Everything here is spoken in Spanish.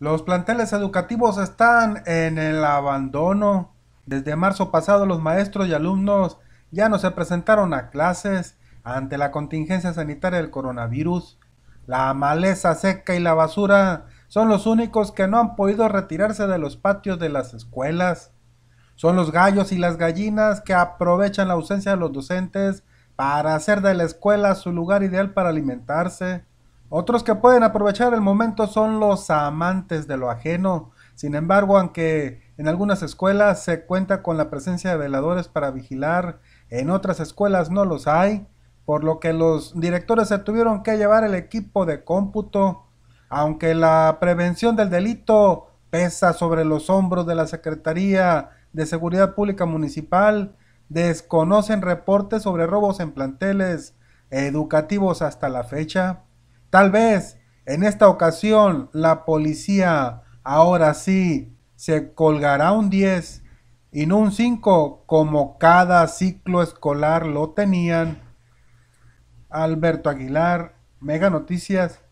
Los planteles educativos están en el abandono. Desde marzo pasado los maestros y alumnos ya no se presentaron a clases ante la contingencia sanitaria del coronavirus. La maleza seca y la basura son los únicos que no han podido retirarse de los patios de las escuelas. Son los gallos y las gallinas que aprovechan la ausencia de los docentes para hacer de la escuela su lugar ideal para alimentarse. Otros que pueden aprovechar el momento son los amantes de lo ajeno. Sin embargo, aunque en algunas escuelas se cuenta con la presencia de veladores para vigilar, en otras escuelas no los hay, por lo que los directores se tuvieron que llevar el equipo de cómputo. Aunque la prevención del delito pesa sobre los hombros de la Secretaría de Seguridad Pública Municipal, desconocen reportes sobre robos en planteles educativos hasta la fecha. Tal vez en esta ocasión la policía ahora sí se colgará un 10 y no un 5 como cada ciclo escolar lo tenían. Alberto Aguilar, Mega Noticias.